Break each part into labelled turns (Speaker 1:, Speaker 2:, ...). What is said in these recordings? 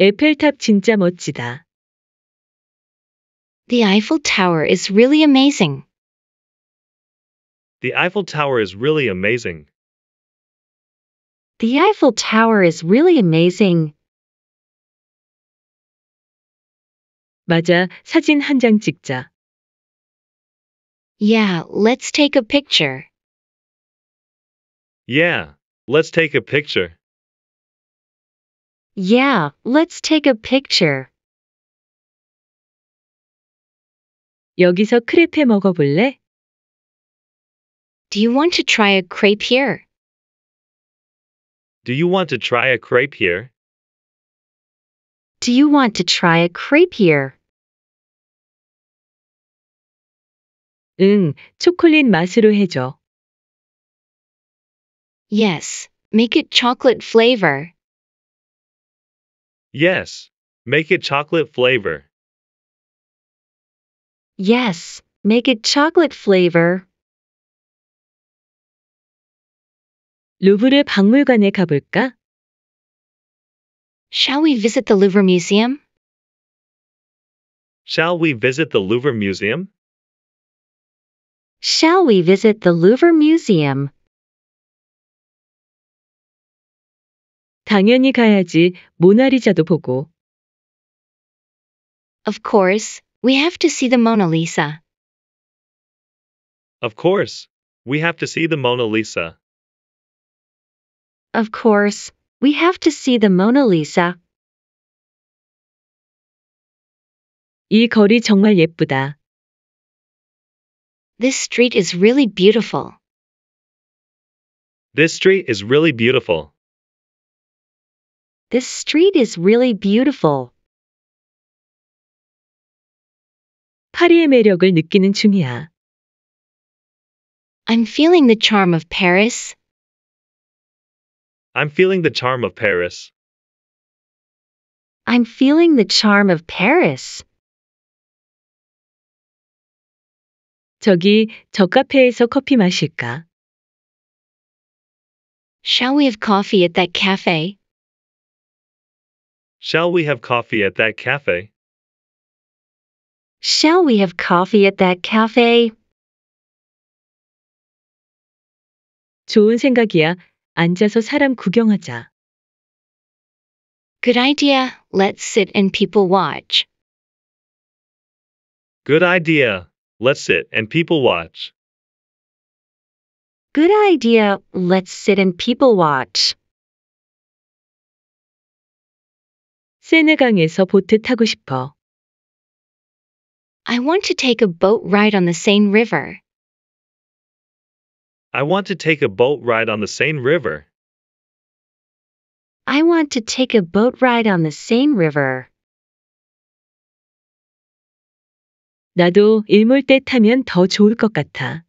Speaker 1: 에펠탑 진짜 멋지다. The Eiffel Tower is really amazing.
Speaker 2: The Eiffel Tower is really amazing.
Speaker 1: The Eiffel Tower is really amazing. 맞아, 사진 찍자. Yeah, let's take a picture.
Speaker 2: Yeah, let's take a picture.
Speaker 1: Yeah, let's take a picture. 여기서 크레페 먹어볼래? Do you want to try a crepe here?
Speaker 2: Do you want to try a crepe here?
Speaker 1: Do you want to try a crepe here? 응, 초콜릿 맛으로 해줘. Yes, make it chocolate flavor.
Speaker 2: Yes, make it chocolate flavor.
Speaker 1: Yes, make it chocolate flavor. 루브르 박물관에 가볼까? Shall we visit the Louvre Museum?
Speaker 2: Shall we visit the Louvre Museum?
Speaker 1: Shall we visit the Louvre Museum? 당연히 가야지 모나리자도 보고. Of course, we have to see the Mona Lisa.
Speaker 2: Of course, we have to see the Mona Lisa.
Speaker 1: Of course, we have to see the Mona Lisa. 이 거리 정말 예쁘다. This street is really beautiful.
Speaker 2: This street is really beautiful.
Speaker 1: This street is really beautiful. 파리의 매력을 느끼는 중이야. I'm feeling the charm of Paris.
Speaker 2: I'm feeling the charm of Paris.
Speaker 1: I'm feeling the charm of Paris. 저기 저 카페에서 커피 마실까? Shall we have coffee at that cafe?
Speaker 2: Shall we have coffee at that cafe?
Speaker 1: Shall we have coffee at that cafe? 좋은 생각이야. 앉아서 사람 구경하자. Good idea. Let's sit and people watch.
Speaker 2: Good idea. Let's sit and people watch.
Speaker 1: Good idea. Let's sit and people watch. 세네강에서 보트 타고 싶어. I want to take a boat ride on the Seine River.
Speaker 2: I want to take a boat ride on the Seine River.
Speaker 1: I want to take a boat ride on the Seine River. 나도 일몰대 타면 더 좋을 것 같아.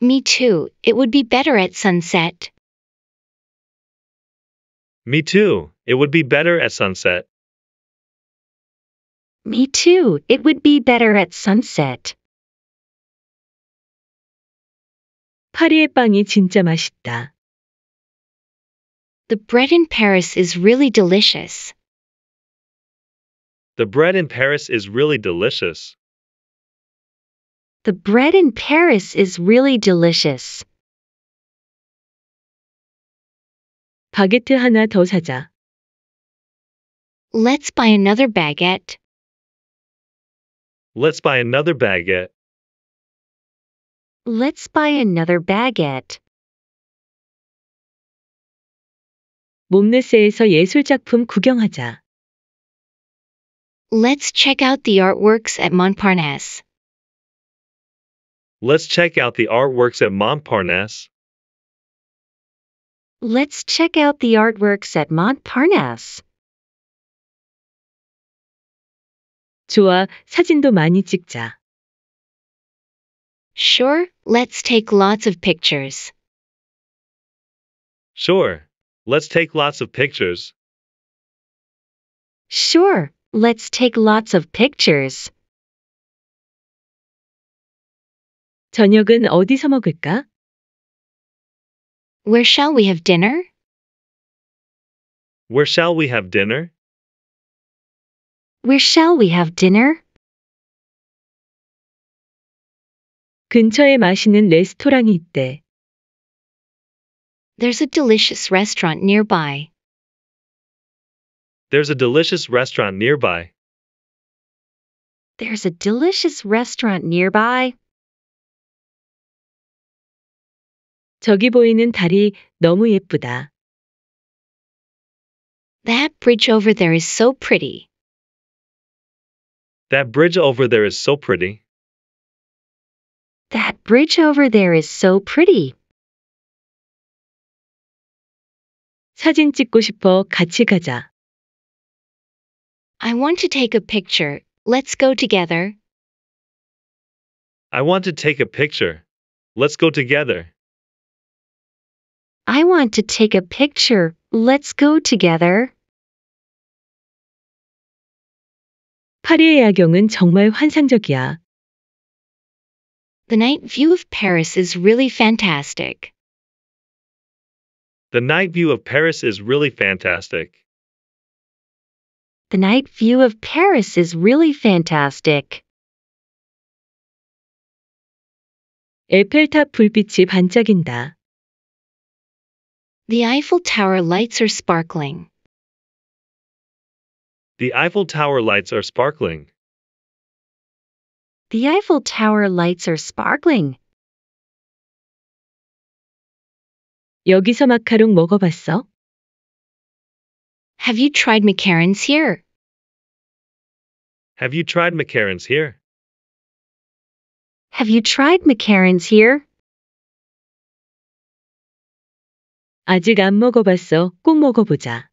Speaker 1: Me too. It would be better at sunset.
Speaker 2: Me too. It would be better at sunset.
Speaker 1: Me too. It would be better at sunset. 파리의 빵이 진짜 맛있다. The bread in Paris is really delicious.
Speaker 2: The bread in Paris is really delicious.
Speaker 1: The bread in Paris is really delicious. 바게트 하나 더 사자. Let's buy another baguette.
Speaker 2: Let's buy another baguette.
Speaker 1: Let's buy another baguette. 예술작품 구경하자. Let's check out the artworks at Montparnasse.
Speaker 2: Let's check out the artworks at Montparnasse.
Speaker 1: Let's check out the artworks at Montparnasse. 좋아, 사진도 많이 찍자. Sure, let's take lots of pictures.
Speaker 2: Sure, let's take lots of pictures.
Speaker 1: Sure, let's take lots of pictures. 저녁은 어디서 먹을까? Where shall we have dinner?
Speaker 2: Where shall we have dinner?
Speaker 1: Where shall we have dinner? 근처에 맛있는 레스토랑이 있대. There's a delicious restaurant nearby.
Speaker 2: There's a delicious restaurant nearby.
Speaker 1: There's a delicious restaurant nearby. 저기 보이는 다리 너무 예쁘다. That bridge over there is so pretty.
Speaker 2: That bridge over there is so pretty.
Speaker 1: That bridge over there is so pretty. 사진 찍고 싶어 같이 가자. I want to take a picture. Let's go together.
Speaker 2: I want to take a picture. Let's go together.
Speaker 1: I want to take a picture. Let's go together. 파리의 야경은 정말 환상적이야. The night view of Paris is really fantastic.
Speaker 2: The night view of Paris is really fantastic.
Speaker 1: The night view of Paris is really fantastic. 에펠탑 불빛이 반짝인다. The Eiffel Tower lights are sparkling.
Speaker 2: The Eiffel Tower lights are sparkling.
Speaker 1: The Eiffel Tower lights are sparkling. 여기서 마카롱 먹어봤어? Have you tried macarons here?
Speaker 2: Have you tried macarons here?
Speaker 1: Have you tried macarons here? 아직 안 먹어봤어. 꼭 먹어보자.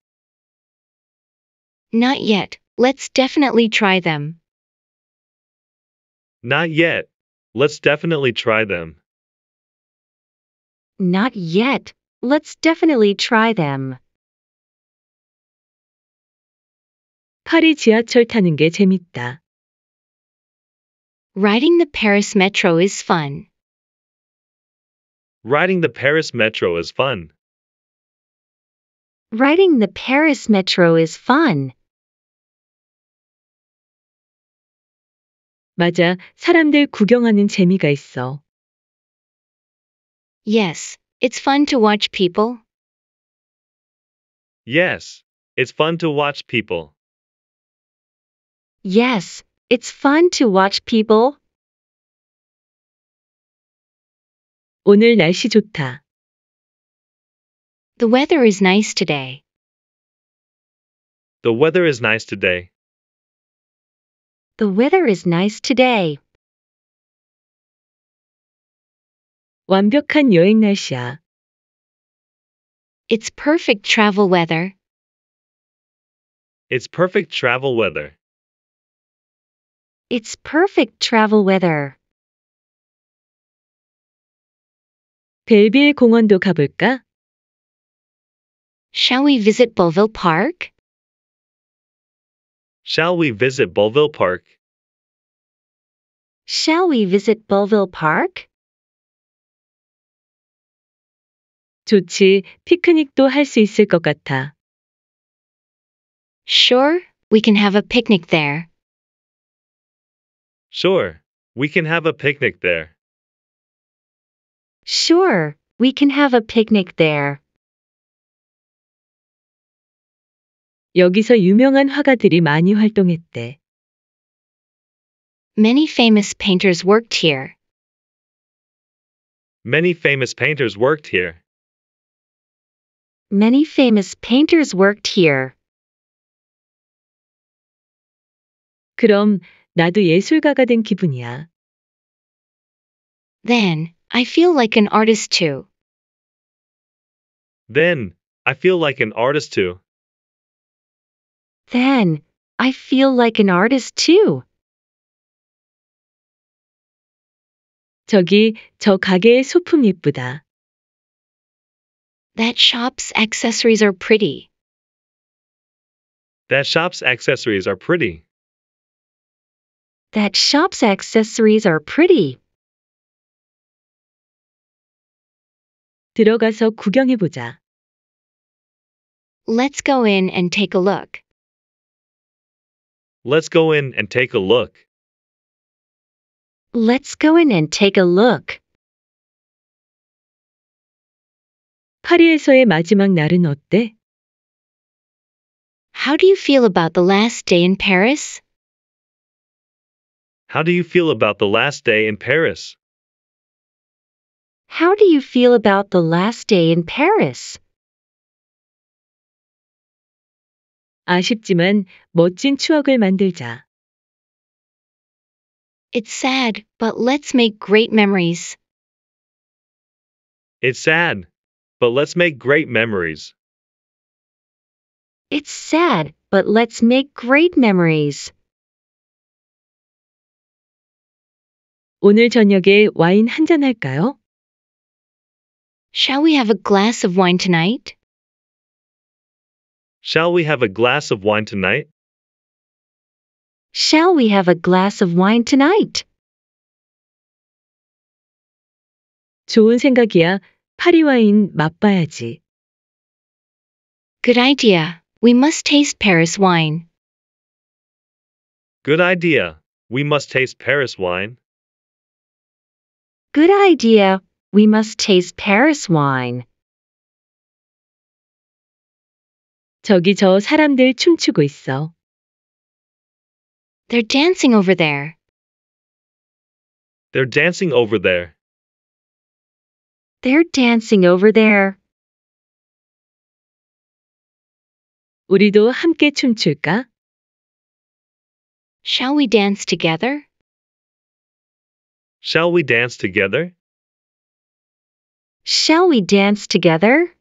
Speaker 1: Not yet. Let's definitely try them.
Speaker 2: Not yet. Let's definitely try them.
Speaker 1: Not yet. Let's definitely try them. 파리 지하철 타는 게 재밌다. Riding the Paris metro is fun.
Speaker 2: Riding the Paris metro is fun.
Speaker 1: Riding the Paris metro is fun. 맞아, 사람들 구경하는 재미가 있어. Yes, it's fun to watch people.
Speaker 2: Yes, it's fun to watch people.
Speaker 1: Yes, it's fun to watch people. 오늘 날씨 좋다. The weather is nice today.
Speaker 2: The weather is nice today.
Speaker 1: The weather is nice today. 완벽한 여행 날씨야. It's perfect travel weather.
Speaker 2: It's perfect travel weather.
Speaker 1: It's perfect travel weather. 벨빌 공원도 가볼까? Shall we visit Boville Park?
Speaker 2: Shall we visit Boville Park?
Speaker 1: Shall we visit Boville Park? 좋지. 피크닉도 할 수 있을 것 같아. Sure, we can have a picnic there.
Speaker 2: Sure, we can have a picnic there.
Speaker 1: Sure, we can have a picnic there. 여기서 유명한 화가들이 많이 활동했대. Many famous painters worked here.
Speaker 2: Many famous painters worked here.
Speaker 1: Many famous painters worked here. 그럼 나도 예술가가 된 기분이야. Then, I feel like an artist too.
Speaker 2: Then, I feel like an artist too.
Speaker 1: Then, I feel like an artist too. 저기, 저 가게의 소품 예쁘다. That shop's accessories are pretty.
Speaker 2: That shop's accessories are pretty.
Speaker 1: That shop's accessories are pretty. 들어가서 구경해 보자. Let's go in and take a look.
Speaker 2: Let's go in and take a look.
Speaker 1: Let's go in and take a look. 파리에서의 마지막 날은 어때? How do you feel about the last day in Paris?
Speaker 2: How do you feel about the last day in Paris?
Speaker 1: How do you feel about the last day in Paris? 아쉽지만 멋진 추억을 만들자. It's sad, but let's make great memories.
Speaker 2: It's sad, but let's make great memories.
Speaker 1: It's sad, but let's make great memories. 오늘 저녁에 와인 한 잔 할까요? Shall we have a glass of wine tonight?
Speaker 2: Shall we have a glass of wine tonight?
Speaker 1: Shall we have a glass of wine tonight? 좋은 생각이야. 파리 와인 맛봐야지. Good idea. We must taste Paris wine.
Speaker 2: Good idea. We must taste Paris wine.
Speaker 1: Good idea. We must taste Paris wine. 저기 저 사람들 춤추고 있어. They're dancing over there.
Speaker 2: They're dancing over there.
Speaker 1: They're dancing over there. 우리도 함께 춤출까? Shall we dance together?
Speaker 2: Shall we dance together?
Speaker 1: Shall we dance together?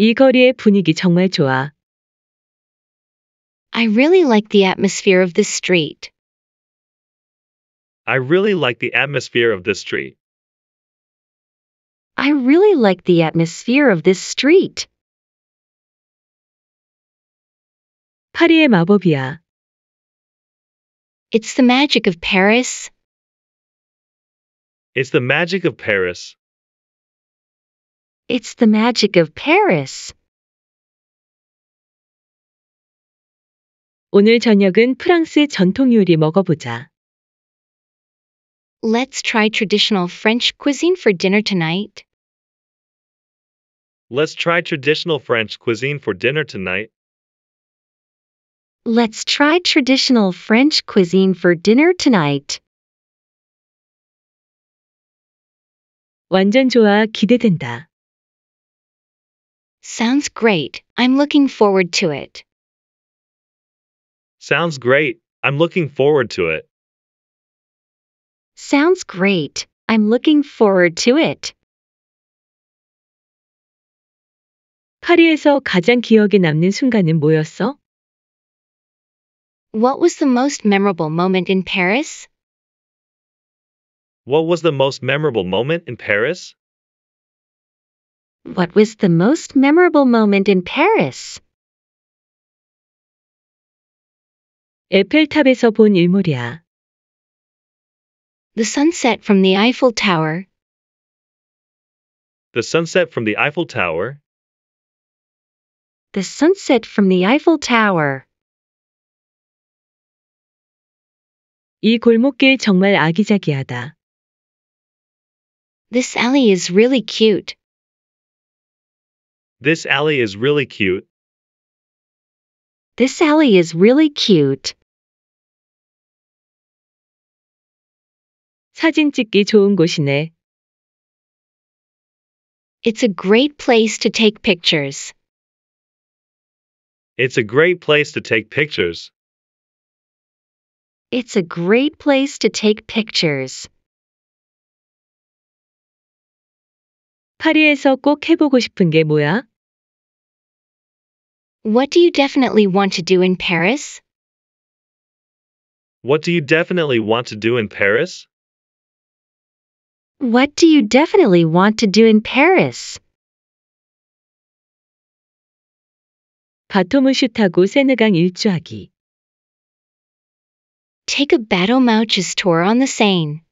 Speaker 1: 이 거리의 분위기 정말 좋아. I really like the atmosphere of this street.
Speaker 2: I really like the atmosphere of this street.
Speaker 1: I really like the atmosphere of this street. 파리의 마법이야. It's the magic of Paris.
Speaker 2: It's the magic of Paris.
Speaker 1: It's the magic of Paris. 오늘 저녁은 프랑스 전통 요리 먹어보자. Let's try traditional French cuisine for dinner tonight.
Speaker 2: Let's try traditional French cuisine for dinner tonight.
Speaker 1: Let's try traditional French cuisine for dinner tonight. 완전 좋아, 기대된다. Sounds great. I'm looking forward to it.
Speaker 2: Sounds great. I'm looking forward to it.
Speaker 1: Sounds great. I'm looking forward to it. 파리에서 가장 기억에 남는 순간은 뭐였어? What was the most memorable moment in Paris?
Speaker 2: What was the most memorable moment in Paris?
Speaker 1: What was the most memorable moment in Paris? 에펠탑에서 본 일몰이야. The sunset from the Eiffel Tower.
Speaker 2: The sunset from the Eiffel Tower.
Speaker 1: The sunset from the Eiffel Tower. 이 골목길 정말 아기자기하다. This alley is really cute.
Speaker 2: This alley is really cute.
Speaker 1: This alley is really cute. 사진 찍기 좋은 곳이네. It's a great place to take pictures.
Speaker 2: It's a great place to take pictures.
Speaker 1: It's a great place to take pictures. 파리에서 꼭 해보고 싶은 게 뭐야? What do you definitely want to do in Paris?
Speaker 2: What do you definitely want to do in Paris?
Speaker 1: What do you definitely want to do in Paris? 바토무슈 타고 일주하기. Take a Battle Mouches tour on the Seine.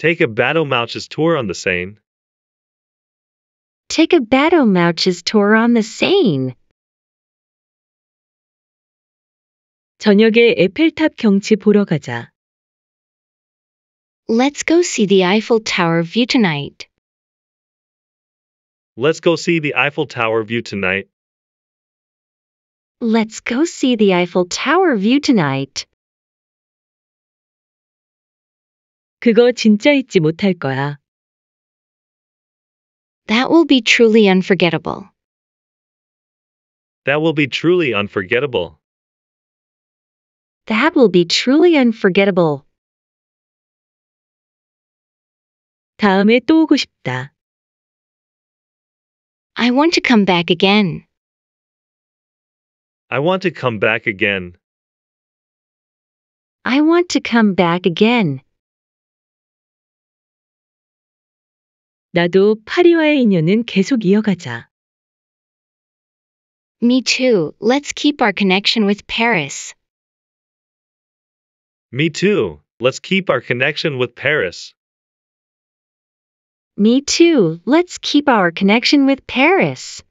Speaker 2: Take a Battle Mouches tour on the Seine
Speaker 1: take a battle-mouches tour on the Seine. 저녁에 에펠탑 경치 보러 가자. Let's go see the Eiffel Tower view tonight.
Speaker 2: Let's go see the Eiffel Tower view tonight.
Speaker 1: Let's go see the Eiffel Tower view tonight. 그거 진짜 잊지 못할 거야. That will be truly unforgettable.
Speaker 2: That will be truly unforgettable.
Speaker 1: That will be truly unforgettable. 다음에 또 오고 싶다. I want to come back again.
Speaker 2: I want to come back again.
Speaker 1: I want to come back again. 나도 파리와의 인연은 계속 이어가자. Me too. Let's keep our connection with Paris.
Speaker 2: Me too. Let's keep our connection with Paris.
Speaker 1: Me too. Let's keep our connection with Paris.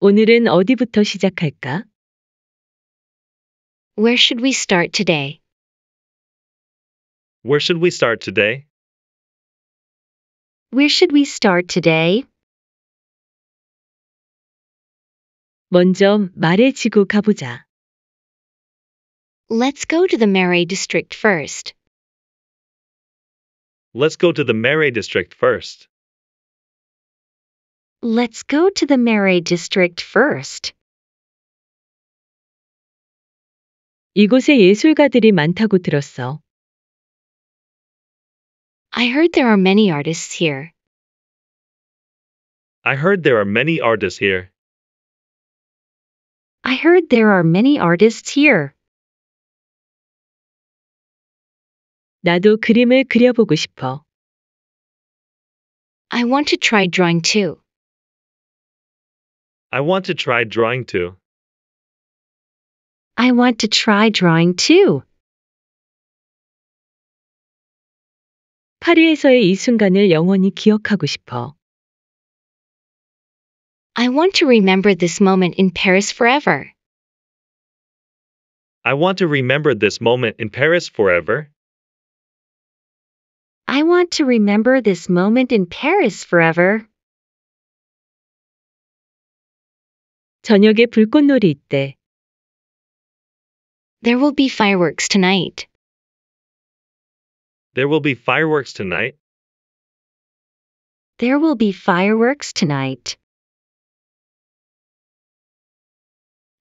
Speaker 1: 오늘은 어디부터 시작할까? Where should we start today?
Speaker 2: Where should we start today?
Speaker 1: Where should we start today? 먼저 말해지고 가보자. Let's go to the Marais district first.
Speaker 2: Let's go to the Marais district first.
Speaker 1: Let's go to the Marais district first. 이곳에 예술가들이 많다고 들었어. I heard there are many artists here.
Speaker 2: I heard there are many artists here.
Speaker 1: I heard there are many artists here. 나도 그림을 그려보고 싶어. I want to try drawing too.
Speaker 2: I want to try drawing too.
Speaker 1: I want to try drawing too. 파리에서의 이 순간을 영원히 기억하고 싶어. I want to remember this moment in Paris forever.
Speaker 2: I want to remember this moment in Paris forever.
Speaker 1: I want to remember this moment in Paris forever. 저녁에 불꽃놀이 있대. There will be fireworks tonight.
Speaker 2: There will be fireworks tonight.
Speaker 1: There will be fireworks tonight.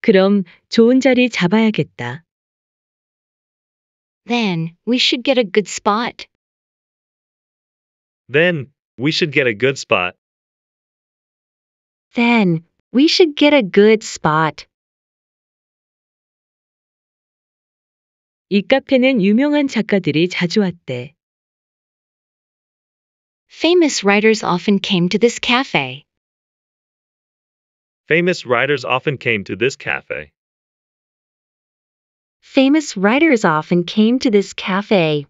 Speaker 1: 그럼 좋은 자리 잡아야겠다. Then, we should get a good spot.
Speaker 2: Then, we should get a good spot.
Speaker 1: Then, we should get a good spot. 이 카페는 유명한 작가들이 자주 왔대. Famous writers often came to this cafe.
Speaker 2: Famous writers often came to this cafe.
Speaker 1: Famous writers often came to this cafe.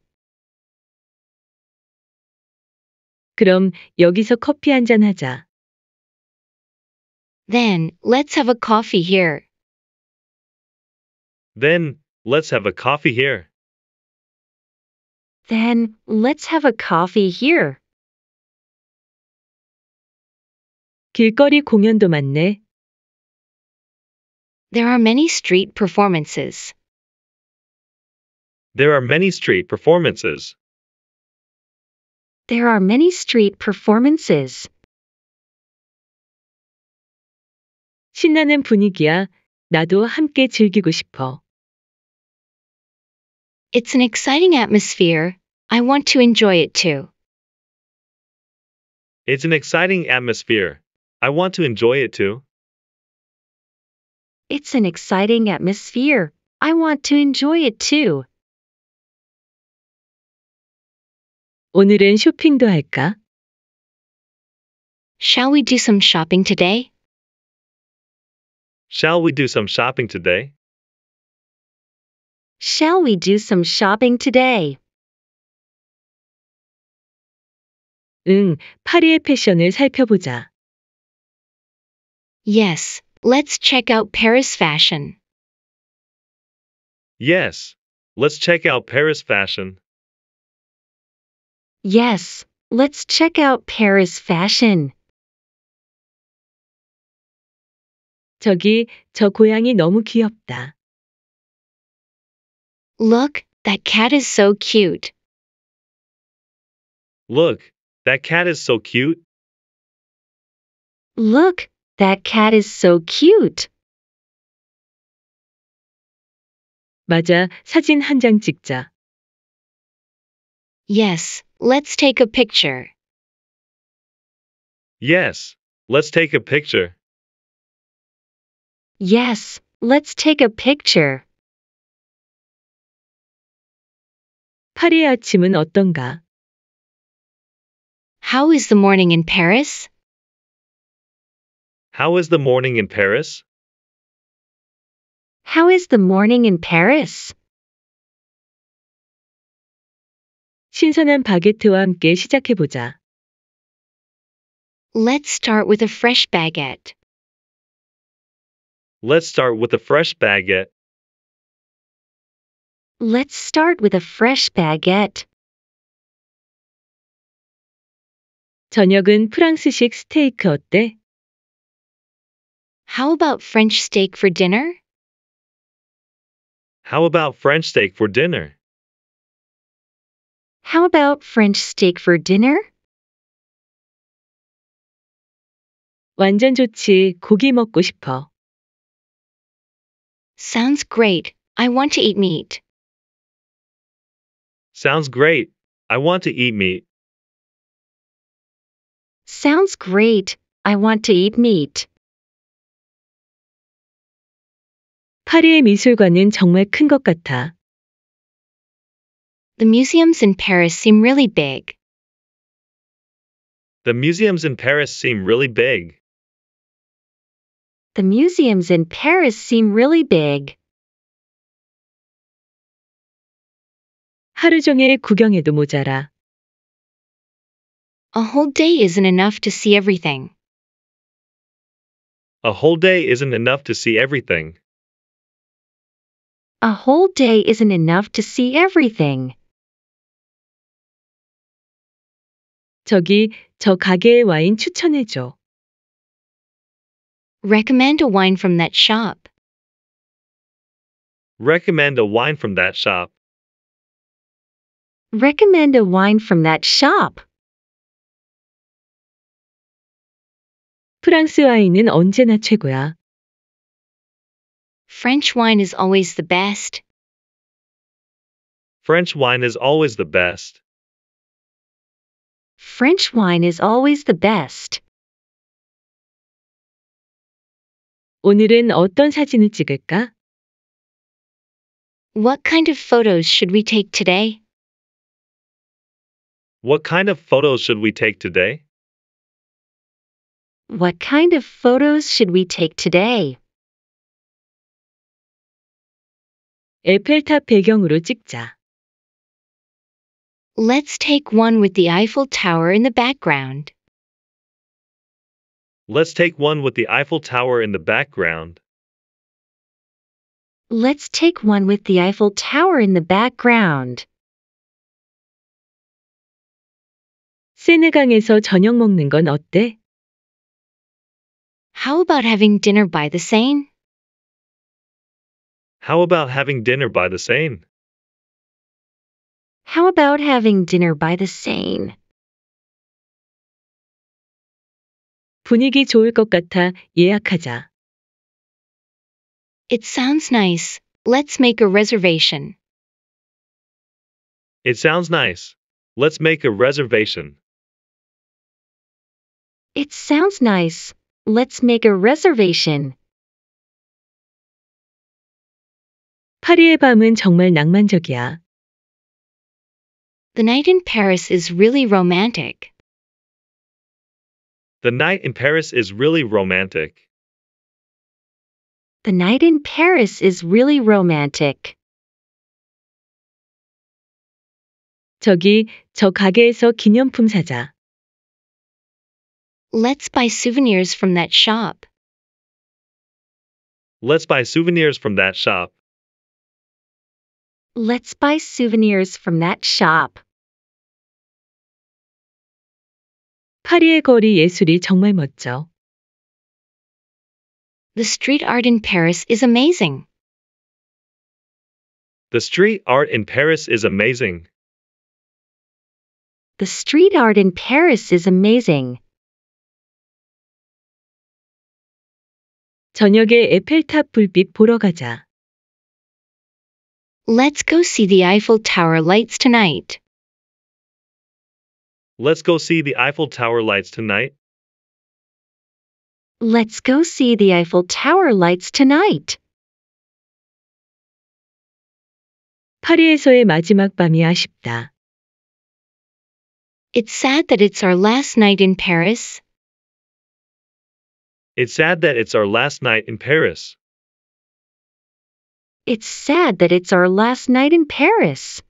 Speaker 1: 그럼 여기서 커피 하자. Then, let's have a coffee here.
Speaker 2: Then, Let's have a coffee here.
Speaker 1: Then let's have a coffee here. 길거리 공연도 많네. There are many street performances.
Speaker 2: There are many street performances.
Speaker 1: There are many street performances. 신나는 분위기야. 나도 함께 즐기고 싶어. It's an exciting atmosphere. I want to enjoy it too.
Speaker 2: It's an exciting atmosphere. I want to enjoy it too.
Speaker 1: It's an exciting atmosphere. I want to enjoy it too. 오늘은 쇼핑도 할까? Shall we do some shopping today?
Speaker 2: Shall we do some shopping today?
Speaker 1: Shall we do some shopping today? 응, 파리의 패션을 살펴보자. Yes, let's check out Paris fashion.
Speaker 2: Yes, let's check out Paris fashion.
Speaker 1: Yes, let's check out Paris fashion. 저기, 저 고양이 너무 귀엽다. Look, that cat is so cute.
Speaker 2: Look, that cat is so cute.
Speaker 1: Look, that cat is so cute. 맞아, 사진 한 장 찍자. Yes, let's take a picture.
Speaker 2: Yes, let's take a picture.
Speaker 1: Yes, let's take a picture. 파리의 아침은 어떤가? How is the morning in Paris?
Speaker 2: How is the morning in Paris?
Speaker 1: How is the morning in Paris? 신선한 바게트와 함께 시작해 보자. Let's start with a fresh baguette.
Speaker 2: Let's start with a fresh baguette.
Speaker 1: Let's start with a fresh baguette. 저녁은 프랑스식 스테이크 어때? How about French steak for dinner?
Speaker 2: How about French steak for dinner?
Speaker 1: How about French steak for dinner? 완전 좋지. 고기 먹고 싶어. Sounds great. I want to eat meat.
Speaker 2: Sounds great. I want to eat meat.
Speaker 1: Sounds great. I want to eat meat. 파리의 미술관은 정말 같아. The museums in Paris seem really big.
Speaker 2: The museums in Paris seem really big.
Speaker 1: The museums in Paris seem really big. 하루 종일 구경해도 모자라. A whole day isn't enough to see everything.
Speaker 2: A whole day isn't enough to see everything.
Speaker 1: A whole day isn't enough to see everything. 저기 저 가게의 와인 추천해 줘. Recommend a wine from that shop.
Speaker 2: Recommend a wine from that shop.
Speaker 1: Recommend a wine from that shop. 프랑스 와인은 언제나 최고야. French wine is always the best.
Speaker 2: French wine is always the best.
Speaker 1: French wine is always the best. 오늘은 어떤 사진을 찍을까? What kind of photos should we take today?
Speaker 2: What kind of photos should we take today?
Speaker 1: What kind of photos should we take today? 에펠탑 배경으로 찍자. Let's take one with the Eiffel Tower in the background.
Speaker 2: Let's take one with the Eiffel Tower in the background.
Speaker 1: Let's take one with the Eiffel Tower in the background. 세네강에서 저녁 먹는 건 어때? How about having dinner by the Seine?
Speaker 2: How about having dinner by the Seine?
Speaker 1: How about having dinner by the Seine? 분위기 좋을 것 같아 예약하자. It sounds nice. Let's make a reservation.
Speaker 2: It sounds nice. Let's make a reservation.
Speaker 1: It sounds nice. Let's make a reservation. 파리의 밤은 정말 낭만적이야. The night in Paris is really romantic.
Speaker 2: The night in Paris is really romantic.
Speaker 1: The night in Paris is really romantic. 저기, 저 가게에서 기념품 사자. Let's buy souvenirs from that shop.
Speaker 2: Let's buy souvenirs from that shop.
Speaker 1: Let's buy souvenirs from that shop. 파리의 거리 예술이 정말 멋져. The street art in Paris is amazing.
Speaker 2: The street art in Paris is amazing.
Speaker 1: The street art in Paris is amazing. 저녁에 에펠탑 불빛 보러 가자. Let's go see the Eiffel Tower lights tonight.
Speaker 2: Let's go see the Eiffel Tower lights tonight.
Speaker 1: Let's go see the Eiffel Tower lights tonight. 파리에서의 마지막 밤이 아쉽다. It's sad that it's our last night in Paris.
Speaker 2: It's sad that it's our last night in Paris.
Speaker 1: It's sad that it's our last night in Paris.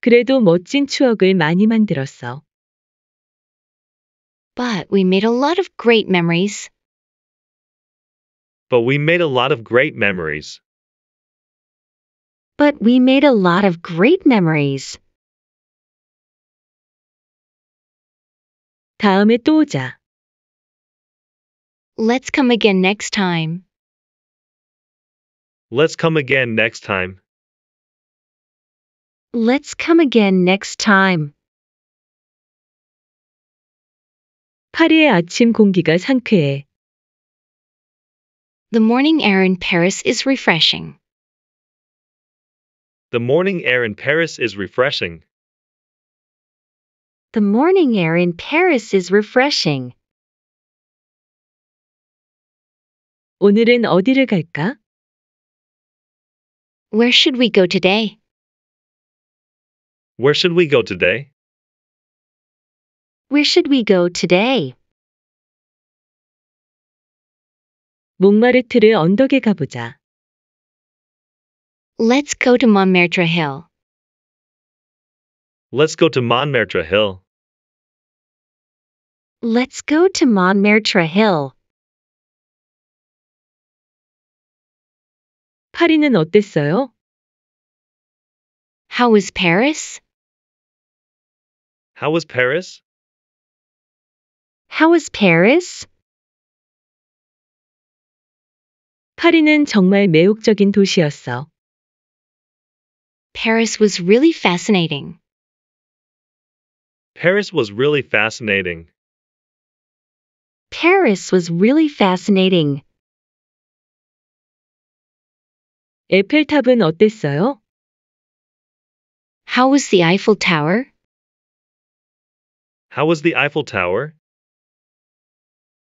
Speaker 1: 그래도 멋진 추억을 많이 만들었어. But we made a lot of great memories.
Speaker 2: But we made a lot of great memories.
Speaker 1: But we made a lot of great memories. 다음에 또 오자. Let's come again next time.
Speaker 2: Let's come again next time.
Speaker 1: Let's come again next time. 파리의 아침 공기가 상쾌해. The morning air in Paris is
Speaker 2: refreshing. The morning air in Paris is refreshing.
Speaker 1: The morning air in Paris is refreshing. 오늘은 어디를 갈까? Where should we go today?
Speaker 2: Where should we go today?
Speaker 1: Where should we go today? 몽마르트르 언덕에 가보자. Let's go to Montmartre Hill.
Speaker 2: Let's go to Montmartre Hill.
Speaker 1: Let's go to Montmartre Hill. 파리는 어땠어요? How was Paris?
Speaker 2: How was Paris?
Speaker 1: How was Paris? 파리는 정말 매혹적인 도시였어. Paris was really fascinating.
Speaker 2: Paris was really fascinating.
Speaker 1: Paris was really fascinating. 에펠탑은 어땠어요? How was the Eiffel Tower?
Speaker 2: How was the Eiffel Tower?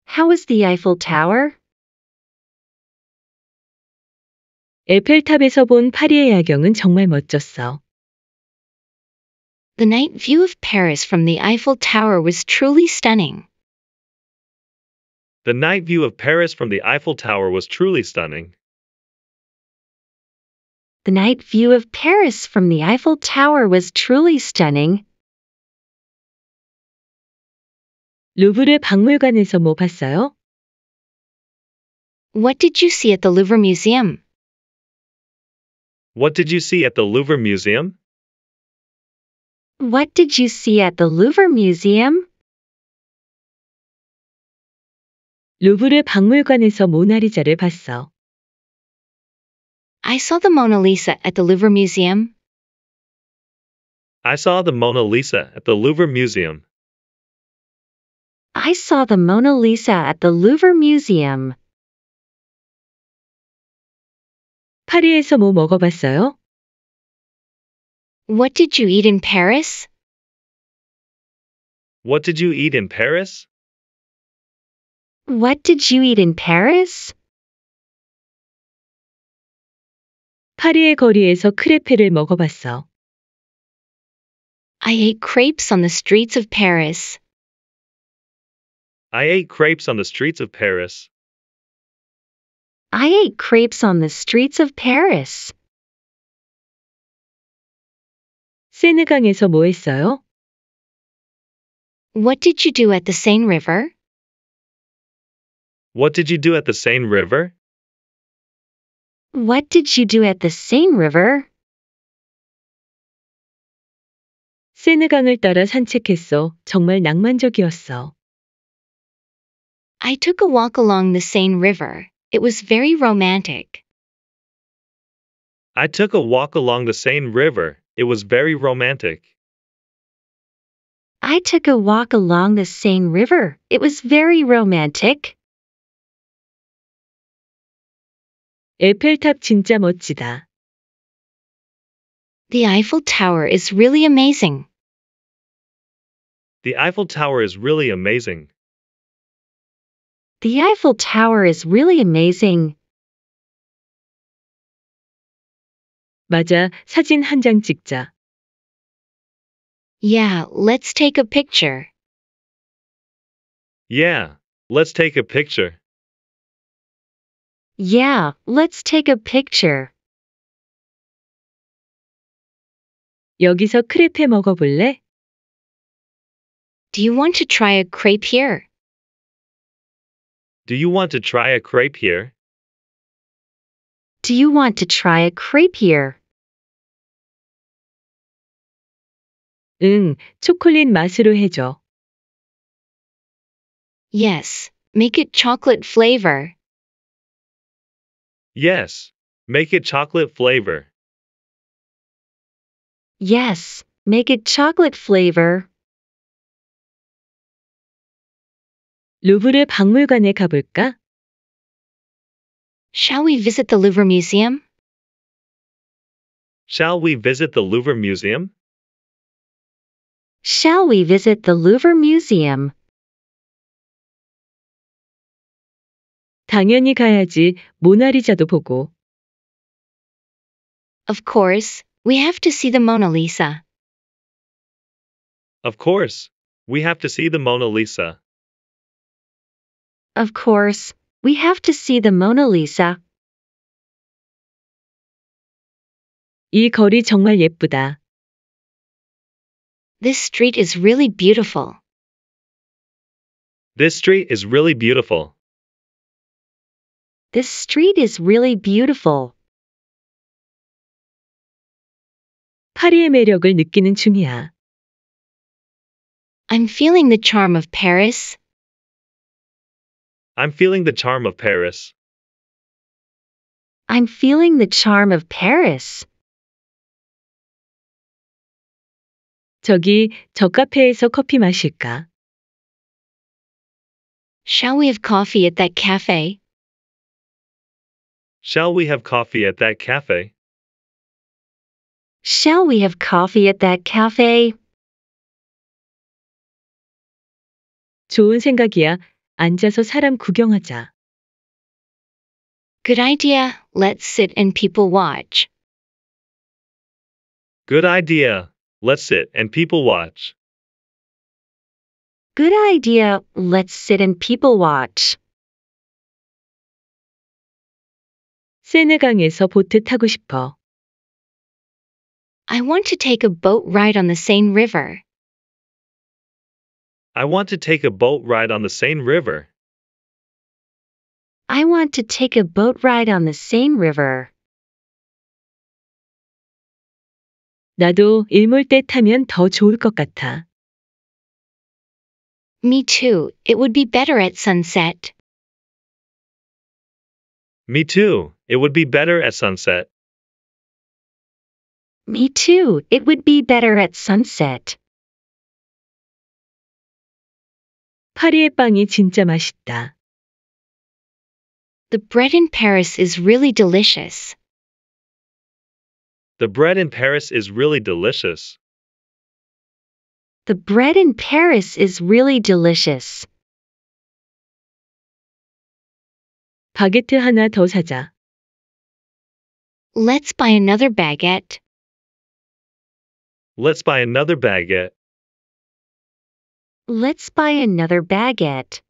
Speaker 1: How was the Eiffel Tower? 에펠탑에서 본 파리의 야경은 정말 멋졌어. The night view of Paris from the Eiffel Tower was truly stunning.
Speaker 2: The night view of Paris from the Eiffel Tower was truly stunning.
Speaker 1: The night view of Paris from the Eiffel Tower was truly stunning. 루브르 박물관에서 뭐 봤어요? What did you see at the Louvre Museum?
Speaker 2: What did you see at the Louvre Museum?
Speaker 1: What did you see at the Louvre Museum? 루브르 박물관에서 모나리자를 봤어. I saw the Mona Lisa at the Louvre Museum.
Speaker 2: I saw the Mona Lisa at the Louvre Museum.
Speaker 1: I saw the Mona Lisa at the Louvre Museum. 파리에서 뭐 먹어봤어요? What did you eat in Paris?
Speaker 2: What did you eat in Paris?
Speaker 1: What did you eat in Paris? 파리의 거리에서 크레페를 먹어봤어. I ate crepes on the streets of Paris.
Speaker 2: I ate crepes on the streets of Paris.
Speaker 1: I ate crepes on the streets of Paris. 세느강에서 뭐 했어요? What did you do at the Seine River?
Speaker 2: What did you do at the Seine River?
Speaker 1: What did you do at the Seine River? 세느강을 따라 산책했어. 정말 낭만적이었어. I took a walk along the Seine River. It was very romantic.
Speaker 2: I took a walk along the Seine River. It was very romantic.
Speaker 1: I took a walk along the Seine River. It was very romantic. 에펠탑 진짜 멋지다. The Eiffel Tower is really amazing.
Speaker 2: The Eiffel Tower is really amazing.
Speaker 1: The Eiffel Tower is really amazing. 맞아, 사진 한 장 찍자. Yeah, let's take a picture.
Speaker 2: Yeah, let's take a picture.
Speaker 1: Yeah, let's take a picture. 여기서 크레페 먹어볼래? Do you want to try a crepe here?
Speaker 2: Do you want to try a crepe here?
Speaker 1: Do you want to try a crepe here? 응, 초콜릿 맛으로 해줘. Yes, make it chocolate flavor.
Speaker 2: Yes, make it chocolate flavor.
Speaker 1: Yes, make it chocolate flavor. 루브르 박물관에 가볼까? Shall we visit the Louvre Museum?
Speaker 2: Shall we visit the Louvre Museum?
Speaker 1: Shall we visit the Louvre Museum? 당연히 가야지. 모나리자도 보고. Of course, we have to see the Mona Lisa.
Speaker 2: Of course, we have to see the Mona Lisa.
Speaker 1: Of course, we have to see the Mona Lisa. 이 거리 정말 예쁘다. This street is really beautiful.
Speaker 2: This street is really beautiful.
Speaker 1: This street is really beautiful. 파리의 매력을 느끼는 중이야. I'm feeling the charm of Paris.
Speaker 2: I'm feeling the charm of Paris.
Speaker 1: I'm feeling the charm of Paris. 저기 저 카페에서 커피 마실까? Shall we have coffee at that cafe?
Speaker 2: Shall we have coffee at that cafe?
Speaker 1: Shall we have coffee at that cafe? 좋은 생각이야. 앉아서 사람 구경하자. Good idea. Let's sit and people watch.
Speaker 2: Good idea. Let's sit and people watch.
Speaker 1: Good idea. Let's sit and people watch. 세네강에서 보트 타고 싶어. I want to take a boat ride on the Seine River.
Speaker 2: I want to take a boat ride on the Seine River.
Speaker 1: I want to take a boat ride on the Seine River. 나도 타면 더 좋을 것 같아. Me too. It would be better at sunset.
Speaker 2: Me too. It would be better at sunset.
Speaker 1: Me too. It would be better at sunset. 파리의 빵이 진짜 맛있다. The bread in Paris is really delicious.
Speaker 2: The bread in Paris is really delicious.
Speaker 1: The bread in Paris is really delicious. 바게트 하나 더 사자. Let's buy another baguette.
Speaker 2: Let's buy another baguette.
Speaker 1: Let's buy another baguette.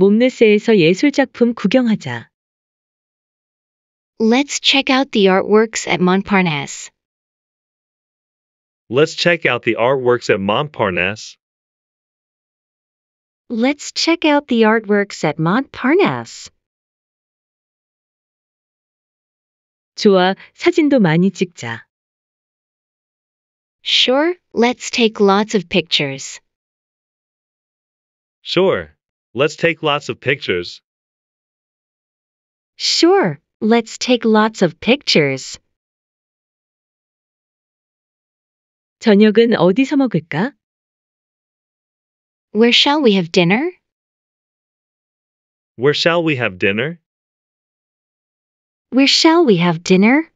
Speaker 1: 몸내세에서 예술작품 구경하자. Let's check out the artworks at Montparnasse.
Speaker 2: Let's check out the artworks at Montparnasse.
Speaker 1: Let's check out the artworks at Montparnasse. 좋아, 사진도 많이 찍자. Sure, let's take lots of pictures.
Speaker 2: Sure, let's take lots of pictures.
Speaker 1: Sure, Let's take lots of pictures. 저녁은 어디서 먹을까? Where shall we have dinner?
Speaker 2: Where shall we have dinner?
Speaker 1: Where shall we have dinner?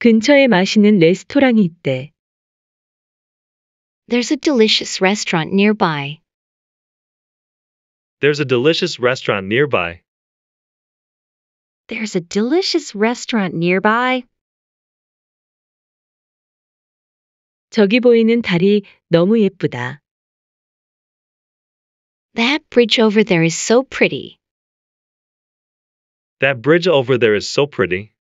Speaker 1: 근처에 맛있는 레스토랑이 있대. There's a delicious restaurant nearby.
Speaker 2: There's a delicious restaurant nearby.
Speaker 1: There's a delicious restaurant nearby. 저기 보이는 너무 예쁘다. That bridge over there is so pretty.
Speaker 2: That bridge over there is so pretty.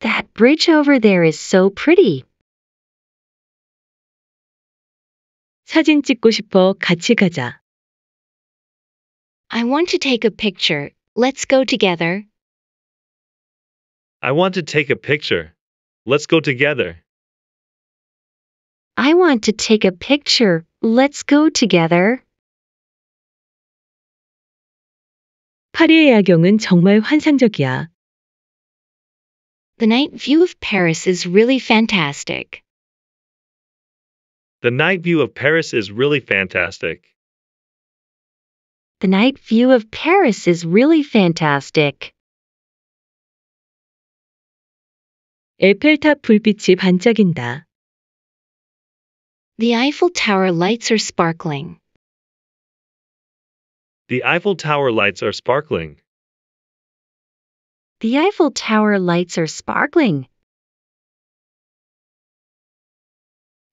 Speaker 1: That bridge over there is so pretty. 사진 찍고 싶어 같이 가자. I want to take a picture. Let's go together.
Speaker 2: I want to take a picture. Let's go together.
Speaker 1: I want to take a picture. Let's go together. 파리의 야경은 정말 환상적이야. The night view of Paris is really fantastic.
Speaker 2: The night view of Paris is really fantastic.
Speaker 1: The night view of Paris is really fantastic. 에펠탑 불빛이 반짝인다. The Eiffel Tower lights are sparkling.
Speaker 2: The Eiffel Tower lights are sparkling.
Speaker 1: The Eiffel Tower lights are sparkling.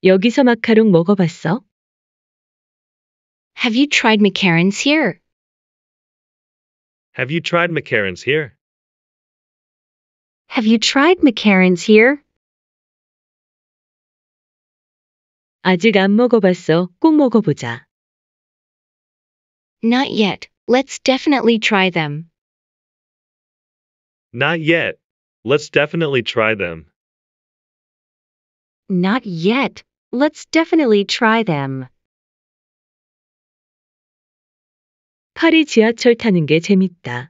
Speaker 1: 여기서 마카롱 먹어봤어? Have you tried McCarran's here?
Speaker 2: Have you tried McCarran's here?
Speaker 1: Have you tried McCarran's here? 아직 안 먹어봤어. 꼭 먹어보자. Not yet. Let's definitely try them.
Speaker 2: Not yet. Let's definitely try them.
Speaker 1: Not yet. Let's definitely try them. 파리 지하철 타는 게 재밌다.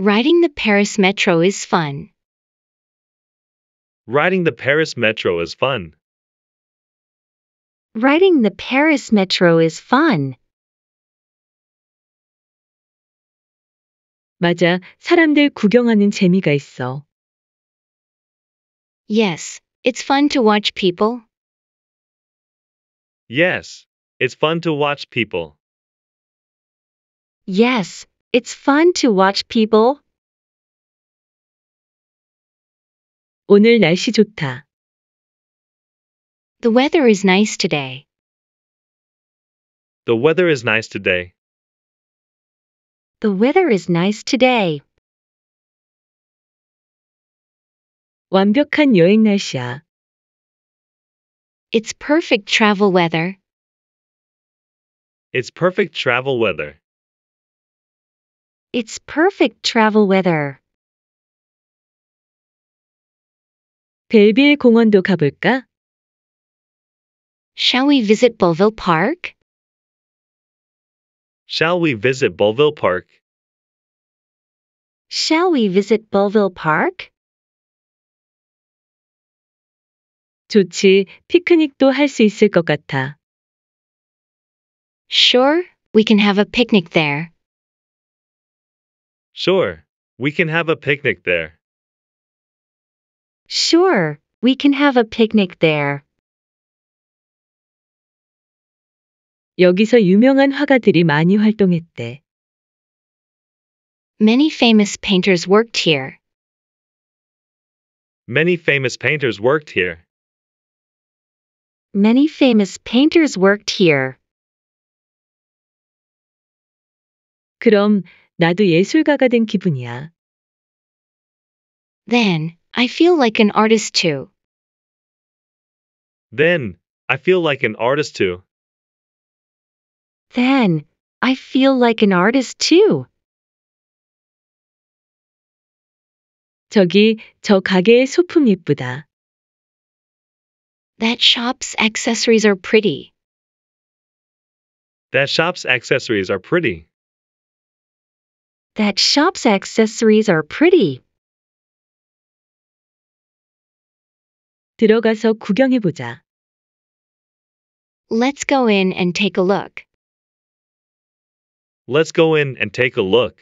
Speaker 1: Riding the Paris metro is fun.
Speaker 2: Riding the Paris metro is fun.
Speaker 1: Riding the Paris metro is fun. 맞아, 사람들 구경하는 재미가 있어. Yes, it's fun to watch people.
Speaker 2: Yes, it's fun to watch people.
Speaker 1: Yes, it's fun to watch people. 오늘 날씨 좋다. The weather is nice today.
Speaker 2: The weather is nice today.
Speaker 1: The weather is nice today. 완벽한 여행 날씨야. It's perfect travel weather.
Speaker 2: It's perfect travel weather.
Speaker 1: It's perfect travel weather. 벨빌 공원도 가볼까? Shall we visit Belleville Park?
Speaker 2: Shall we visit Belleville Park?
Speaker 1: Shall we visit Belleville Park? 좋지. 피크닉도 할 수 있을 것 같아. Sure, we can have a picnic there.
Speaker 2: Sure, we can have a picnic there.
Speaker 1: Sure, we can have a picnic there. 여기서 유명한 화가들이 많이 활동했대. Many famous painters worked here.
Speaker 2: Many famous painters worked here.
Speaker 1: Many famous painters worked here. 그럼 나도 예술가가 된 기분이야. Then, I feel like an artist too.
Speaker 2: Then, I feel like an artist too.
Speaker 1: Then, I feel like an artist too. 저기, 저 가게의 소품 이쁘다. That shop's accessories are pretty.
Speaker 2: That shop's accessories are pretty
Speaker 1: that shop's accessories are pretty. 들어가서 구경해 보자. Let's go in and take a look.
Speaker 2: Let's go in and take a look.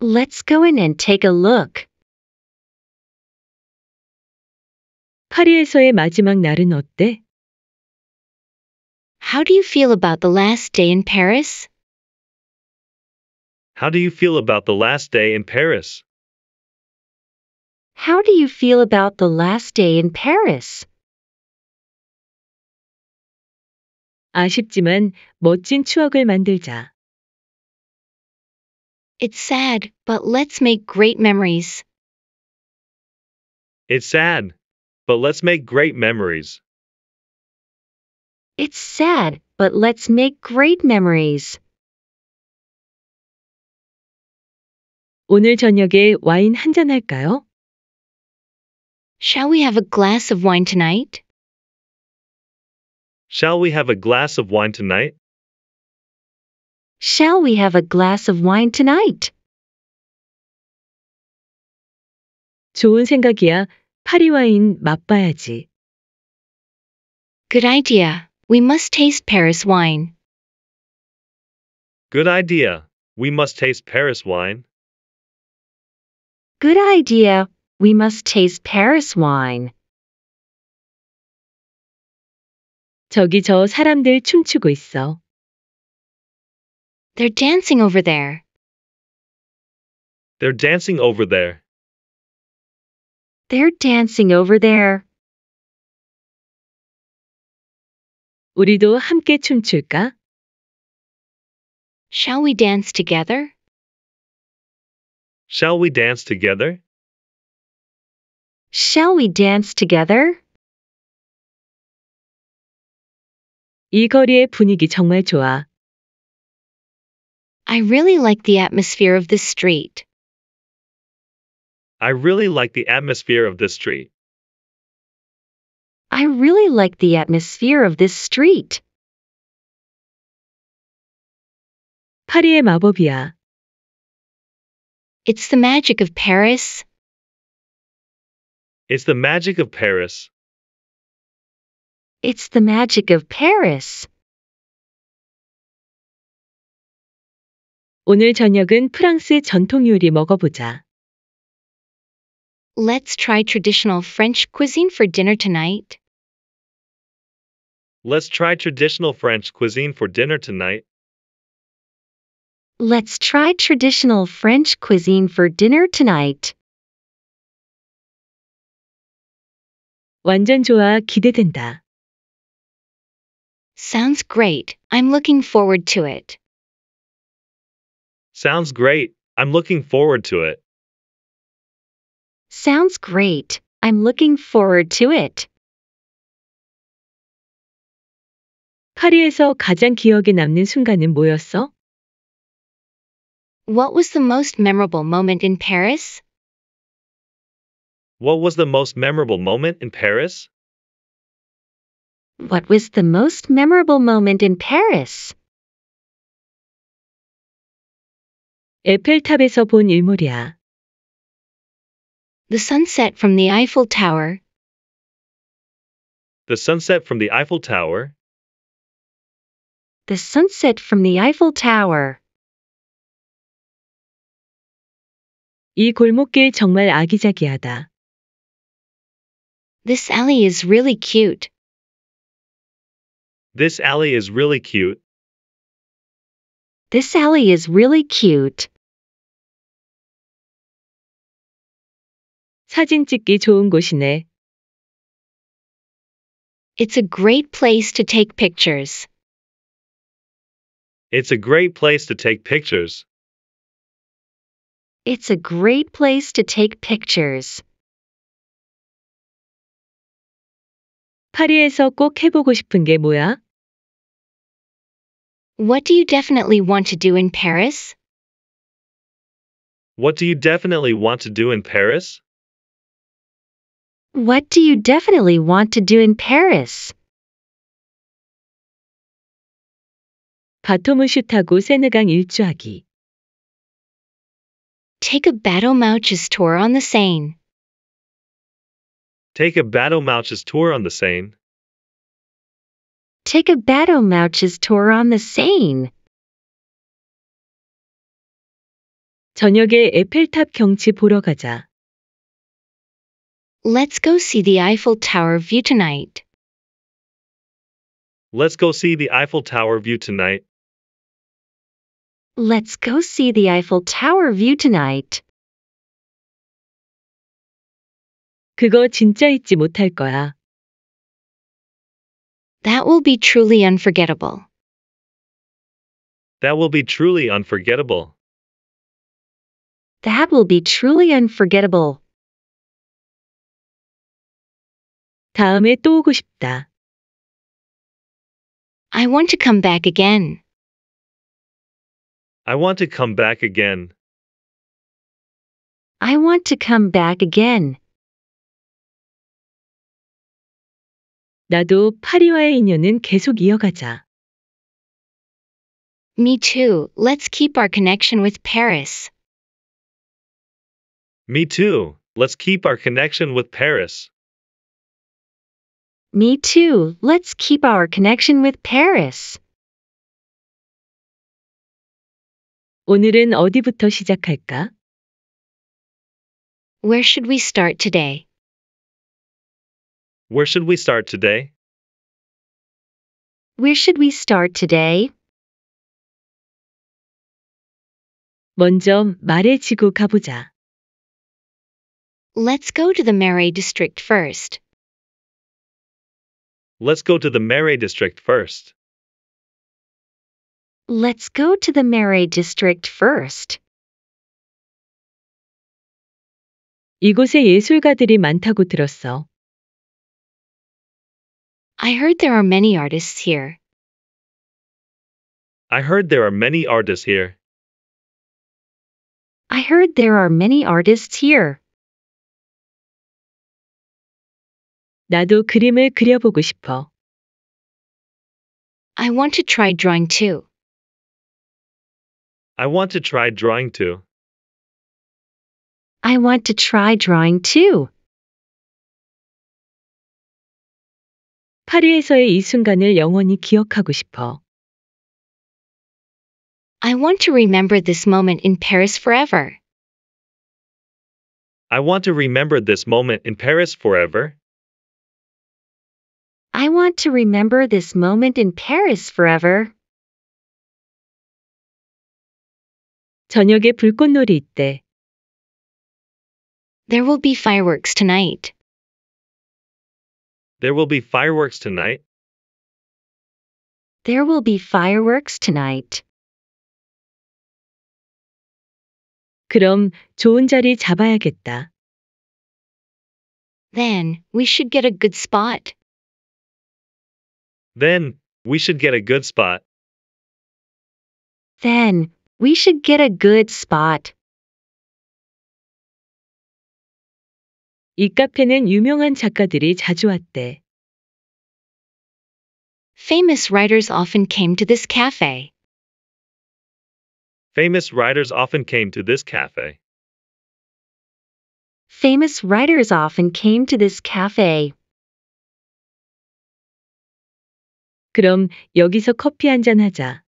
Speaker 1: Let's go in and take a look. 파리에서의 마지막 날은 어때? How do you feel about the last day in Paris?
Speaker 2: How do you feel about the last day in Paris?
Speaker 1: How do you feel about the last day in Paris? 아쉽지만 멋진 추억을 만들자. It's sad, but let's make great memories.
Speaker 2: It's sad, but let's make great memories.
Speaker 1: It's sad, but let's make great memories. 오늘 저녁에 와인 할까요? Shall we have a glass of wine tonight?
Speaker 2: Shall we have a glass of wine tonight?
Speaker 1: Shall we have a glass of wine tonight? 좋은 생각이야. 파리 와인 맛봐야지. Good idea. We must taste Paris wine.
Speaker 2: Good idea. We must taste Paris wine.
Speaker 1: Good idea, we must taste Paris wine. 저기 저 사람들 춤추고 있어. They're dancing over there.
Speaker 2: They're dancing over there.
Speaker 1: They're dancing over there. 우리도 함께 춤출까? Shall we dance together?
Speaker 2: Shall we dance together?
Speaker 1: Shall we dance together? 이 거리의 분위기 정말 좋아. I really like the atmosphere of this street.
Speaker 2: I really like the atmosphere of this street.
Speaker 1: I really like the atmosphere of this street. 파리의 마법이야. It's the magic of Paris.
Speaker 2: It's the magic of Paris.
Speaker 1: It's the magic of Paris. 오늘 저녁은 프랑스 전통 요리 먹어보자. Let's try traditional French cuisine for dinner tonight.
Speaker 2: Let's try traditional French cuisine for dinner tonight.
Speaker 1: Let's try traditional French cuisine for dinner tonight. 완전 좋아, 기대된다. Sounds great. I'm looking forward to it.
Speaker 2: Sounds great. I'm looking forward to it.
Speaker 1: Sounds great. I'm looking forward to it. 파리에서 가장 기억에 남는 순간은 뭐였어? What was the most memorable moment in Paris?
Speaker 2: What was the most memorable moment in Paris?
Speaker 1: What was the most memorable moment in Paris? 에펠탑에서 본 유물이야. The sunset from the Eiffel Tower.
Speaker 2: The sunset from the Eiffel Tower.
Speaker 1: The sunset from the Eiffel Tower. 이 골목길 정말 아기자기하다. This alley is really cute.
Speaker 2: This alley is really cute.
Speaker 1: This alley is really cute. 사진 찍기 좋은 곳이네. It's a great place to take pictures.
Speaker 2: It's a great place to take pictures.
Speaker 1: It's a great place to take pictures. 파리에서 꼭 해보고 싶은 게 뭐야? What do you definitely want to do in Paris?
Speaker 2: What do you definitely want to do in Paris?
Speaker 1: What do you definitely want to do in Paris? 바토무슈 타고 세느강 일주하기 Take a Battle Mouches tour on the Seine.
Speaker 2: Take a Battle Mouches tour on the Seine.
Speaker 1: Take a Battle Mouches tour on the Seine. 저녁에 에펠탑 경치 보러 가자. Let's go see the Eiffel Tower view tonight.
Speaker 2: Let's go see the Eiffel Tower view tonight.
Speaker 1: Let's go see the Eiffel Tower view tonight. 그거 진짜 잊지 못할 거야. That will be truly unforgettable.
Speaker 2: That will be truly unforgettable.
Speaker 1: That will be truly unforgettable. 다음에 또 오고 싶다. I want to come back again.
Speaker 2: I want to come back again.
Speaker 1: I want to come back again. 나도 파리와의 인연은 계속 이어가자. Me too. Let's keep our connection with Paris.
Speaker 2: Me too. Let's keep our connection with Paris.
Speaker 1: Me too. Let's keep our connection with Paris. 오늘은 어디부터 시작할까? Where should we start today?
Speaker 2: Where should we start today?
Speaker 1: Where should we start today? 먼저 말해지고 가보자. Let's go to the Marais district first.
Speaker 2: Let's go to the Marais district first.
Speaker 1: Let's go to the Marais district first. 이곳에 예술가들이 많다고 들었어. I heard there are many artists here.
Speaker 2: I heard there are many artists here.
Speaker 1: I heard there are many artists here. 나도 그림을 그려보고 싶어. I want to try drawing too.
Speaker 2: I want to try drawing too.
Speaker 1: I want to try drawing too. 파리에서의 이 순간을 영원히 기억하고 싶어. I want to remember this moment in Paris forever.
Speaker 2: I want to remember this moment in Paris forever.
Speaker 1: I want to remember this moment in Paris forever. 저녁에 불꽃놀이 있대. There will be fireworks tonight.
Speaker 2: There will be fireworks tonight.
Speaker 1: There will be fireworks tonight. 그럼 좋은 자리 잡아야겠다. Then, we should get a good spot.
Speaker 2: Then, we should get a good spot.
Speaker 1: Then, we should get a good spot. 이 카페는 유명한 작가들이 자주 왔대. Famous writers often came to this cafe.
Speaker 2: Famous writers often came to this cafe.
Speaker 1: Famous writers often came to this cafe. 그럼 여기서 커피 한 하자.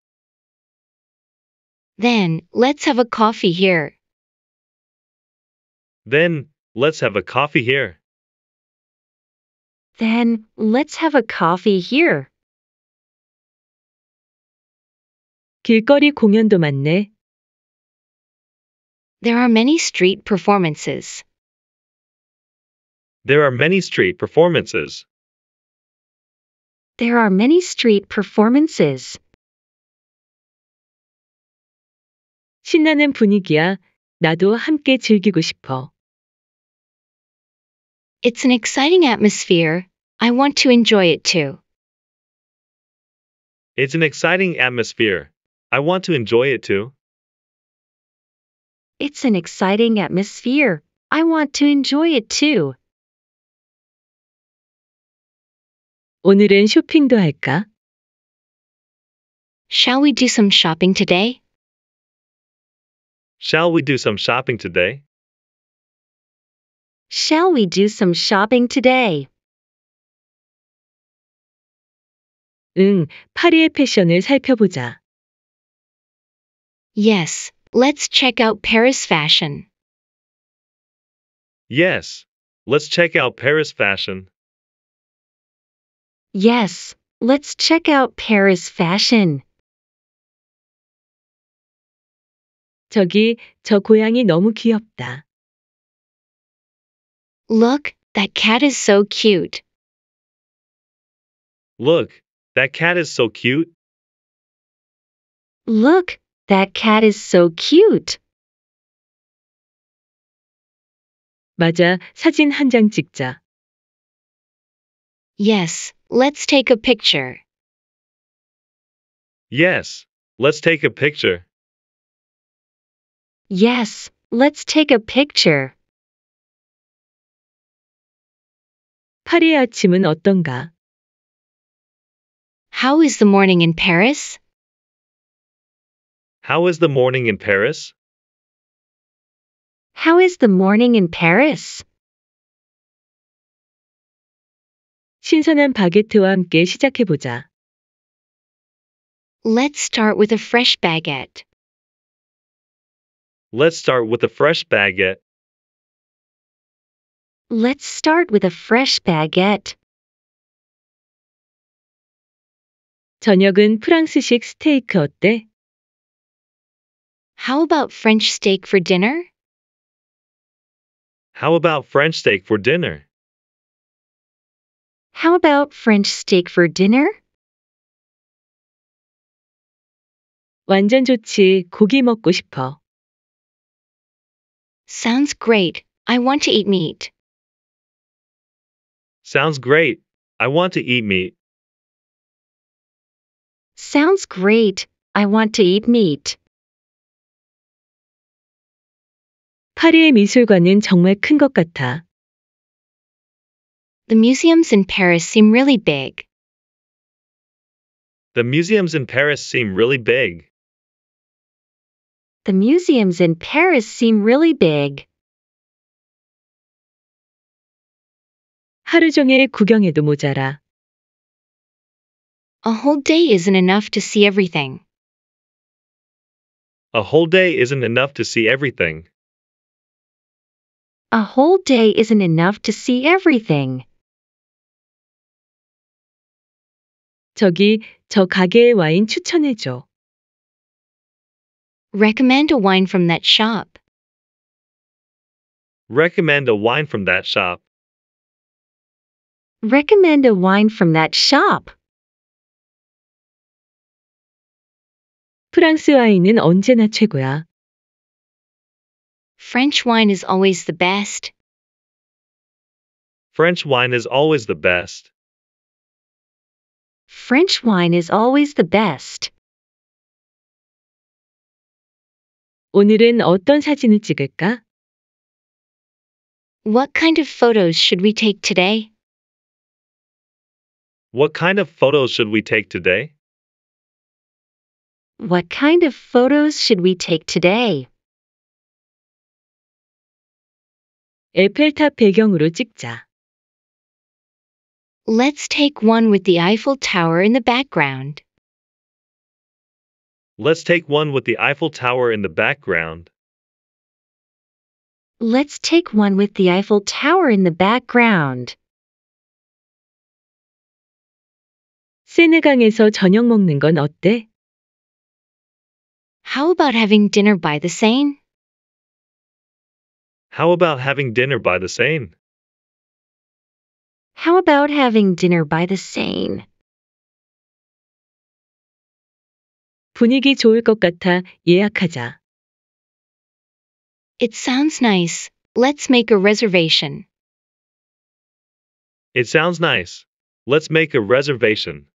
Speaker 1: Then, let's have a coffee here.
Speaker 2: Then, let's have a coffee here.
Speaker 1: Then, let's have a coffee here. 길거리 공연도 많네. There are many street performances.
Speaker 2: There are many street performances.
Speaker 1: There are many street performances. 신나는 분위기야. 나도 함께 즐기고 싶어. It's an exciting atmosphere. I want to enjoy it too.
Speaker 2: It's an exciting atmosphere. I want to enjoy it too.
Speaker 1: It's an exciting atmosphere. I want to enjoy it too. 오늘은 쇼핑도 할까? Shall we do some shopping today?
Speaker 2: Shall we do some shopping today?
Speaker 1: Shall we do some shopping today? 응, 파리의 패션을 살펴보자. Yes, let's check out Paris fashion.
Speaker 2: Yes, let's check out Paris fashion.
Speaker 1: Yes, let's check out Paris fashion. 저기 저 고양이 너무 귀엽다. Look, that cat is so cute.
Speaker 2: Look, that cat is so cute.
Speaker 1: Look, that cat is so cute. 맞아, 사진 한 장 찍자. Yes, let's take a picture.
Speaker 2: Yes, let's take a picture.
Speaker 1: Yes, let's take a picture. 파리의 아침은 어떤가? How is the morning in Paris?
Speaker 2: How is the morning in Paris?
Speaker 1: How is the morning in Paris? 신선한 바게트와 함께 시작해 보자. Let's start with a fresh baguette.
Speaker 2: Let's start with a fresh baguette.
Speaker 1: Let's start with a fresh baguette. 저녁은 프랑스식 스테이크 어때? How about French steak for dinner?
Speaker 2: How about French steak for dinner?
Speaker 1: How about French steak for dinner? 완전 좋지. 고기 먹고 싶어. Sounds great. I want to eat meat.
Speaker 2: Sounds great. I want to eat meat.
Speaker 1: Sounds great. I want to eat meat. 파리의 미술관은 정말 큰 같아. The museums in Paris seem really big.
Speaker 2: The museums in Paris seem really big.
Speaker 1: The museums in Paris seem really big. 하루 종일 구경해도 모자라. A whole day isn't enough to see everything.
Speaker 2: A whole day isn't enough to see everything.
Speaker 1: A whole day isn't enough to see everything. 저기 저 가게의 와인 줘. Recommend a wine from that shop.
Speaker 2: Recommend a wine from that shop.
Speaker 1: Recommend a wine from that shop. 프랑스 와인은 언제나 최고야. French wine is always the best.
Speaker 2: French wine is always the best.
Speaker 1: French wine is always the best. 오늘은 어떤 사진을 찍을까? What kind of photos should we take today?
Speaker 2: What kind of photos should we take today?
Speaker 1: What kind of photos should we take today? 에펠탑 배경으로 찍자. Let's take one with the Eiffel Tower in the background.
Speaker 2: Let's take one with the Eiffel Tower in the background.
Speaker 1: Let's take one with the Eiffel Tower in the background. 세네강에서 저녁 먹는 건 어때? How about having dinner by the Seine?
Speaker 2: How about having dinner by the Seine?
Speaker 1: How about having dinner by the Seine? 분위기 좋을 것 같아 예약하자. It sounds nice. Let's make a reservation.
Speaker 2: It sounds nice. Let's make a reservation.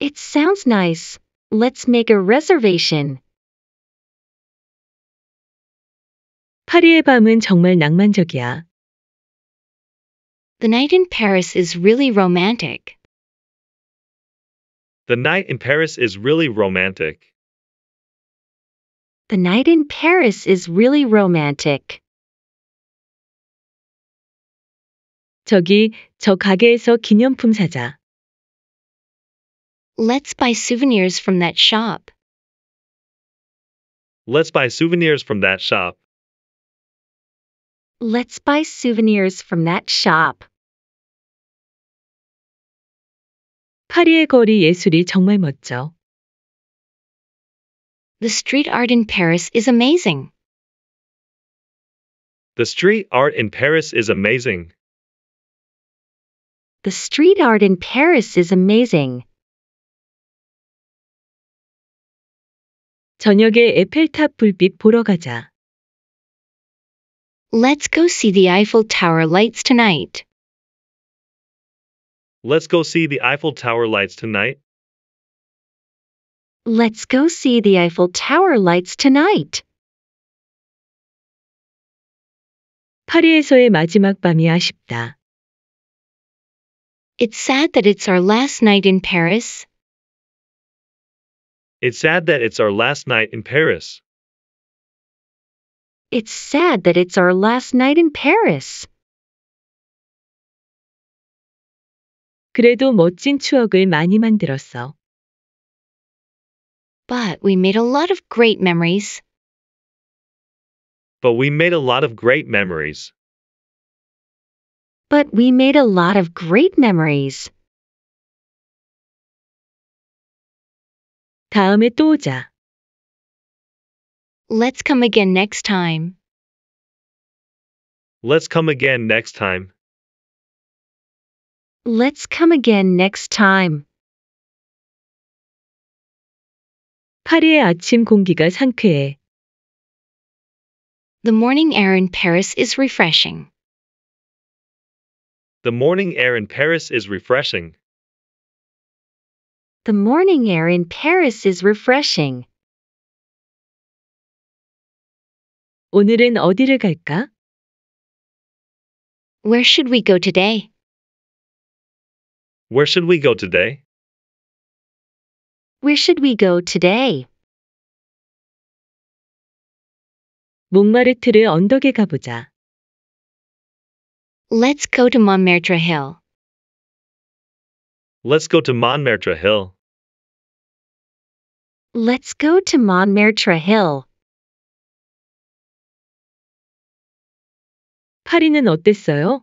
Speaker 1: It sounds nice. Let's make a reservation. 파리의 밤은 정말 낭만적이야. The night in Paris is really romantic.
Speaker 2: The night in Paris is really romantic.
Speaker 1: The night in Paris is really romantic. 저기, 저 가게에서 기념품 사자. Let's buy souvenirs from that shop.
Speaker 2: Let's buy souvenirs from that shop.
Speaker 1: Let's buy souvenirs from that shop. 파리의 거리 예술이 정말 멋져. The street art in Paris is amazing.
Speaker 2: The street art in Paris is amazing.
Speaker 1: The street art in Paris is amazing. 저녁에 에펠탑 불빛 보러 가자. Let's go see the Eiffel Tower lights tonight.
Speaker 2: Let's go see the Eiffel Tower lights tonight.
Speaker 1: Let's go see the Eiffel Tower lights tonight. 파리에서의 마지막 밤이 아쉽다. It's sad that it's our last night in Paris.
Speaker 2: It's sad that it's our last night in Paris.
Speaker 1: It's sad that it's our last night in Paris. 그래도 멋진 추억을 많이 만들었어. But we made a lot of great memories.
Speaker 2: But we made a lot of great memories.
Speaker 1: But we made a lot of great memories. 다음에 또 오자. Let's come again next time.
Speaker 2: Let's come again next time.
Speaker 1: Let's come again next time. 파리의 아침 공기가 상쾌해. The morning air in Paris is refreshing.
Speaker 2: The morning air in Paris is refreshing.
Speaker 1: The morning air in Paris is refreshing. 오늘은 어디를 갈까? Where should we go today?
Speaker 2: Where should we go today?
Speaker 1: Where should we go today? 몽마르트르 언덕에 가보자. Let's go to Montmartre Hill.
Speaker 2: Let's go to Montmartre Hill.
Speaker 1: Let's go to Montmartre Hill. 파리는 어땠어요?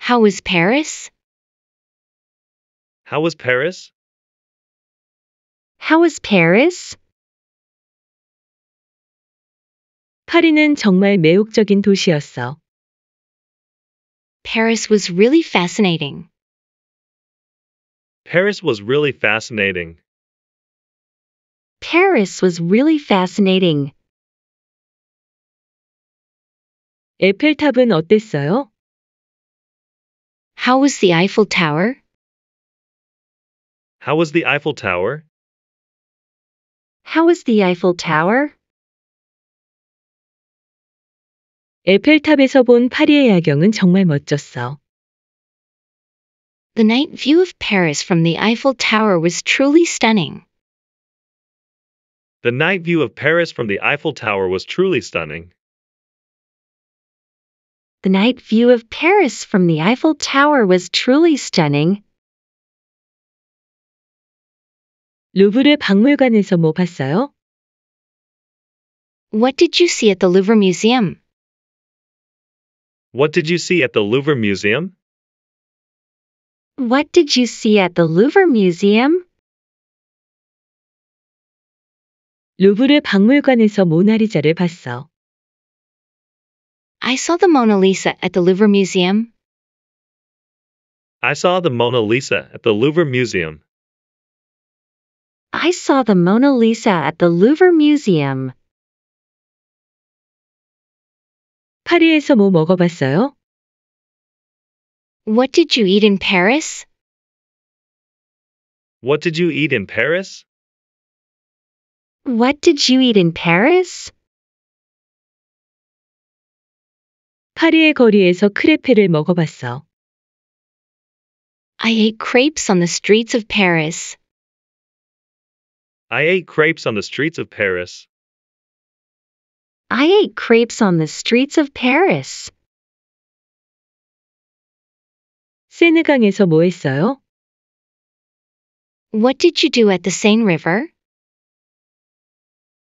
Speaker 1: How Paris?
Speaker 2: How was Paris?
Speaker 1: How was Paris? 파리는 정말 매혹적인 도시였어. Paris was really fascinating.
Speaker 2: Paris was really fascinating.
Speaker 1: Paris was really fascinating. 에펠탑은 어땠어요? How was the Eiffel Tower?
Speaker 2: How was the Eiffel Tower?
Speaker 1: How was the Eiffel Tower? 에펠탑에서 본 파리의 야경은 정말 멋졌어. The night view of Paris from the Eiffel Tower was truly stunning.
Speaker 2: The night view of Paris from the Eiffel Tower was truly stunning.
Speaker 1: The night view of Paris from the Eiffel Tower was truly stunning. 루브르 박물관에서 뭐 봤어요? What did you see at the Louvre Museum?
Speaker 2: What did you see at the Louvre Museum?
Speaker 1: What did you see at the Louvre Museum? 루브르 박물관에서 모나리자를 봤어. I saw the Mona Lisa at the Louvre Museum.
Speaker 2: I saw the Mona Lisa at the Louvre Museum.
Speaker 1: I saw the Mona Lisa at the Louvre Museum. 파리에서 뭐 먹어봤어요? What did you eat in Paris?
Speaker 2: What did you eat in Paris?
Speaker 1: What did you eat in Paris? 파리의 거리에서 크레페를 먹어봤어. I ate crepes on the streets of Paris.
Speaker 2: I ate crepes on the streets of Paris.
Speaker 1: I ate crepes on the streets of Paris. 세느강에서 뭐 했어요? What did you do at the Seine River?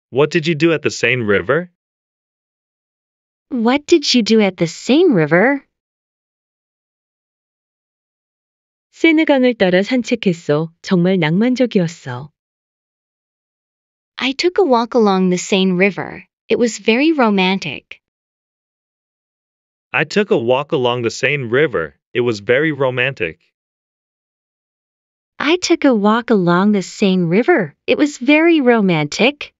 Speaker 2: What did you do at the Seine River?
Speaker 1: What did you do at the Seine River? 세느강을 따라 산책했어. 정말 낭만적이었어. I took a walk along the Seine River. It was very romantic.
Speaker 2: I took a walk along the Seine River. It was very romantic.
Speaker 1: I took a walk along the Seine River. It was very romantic.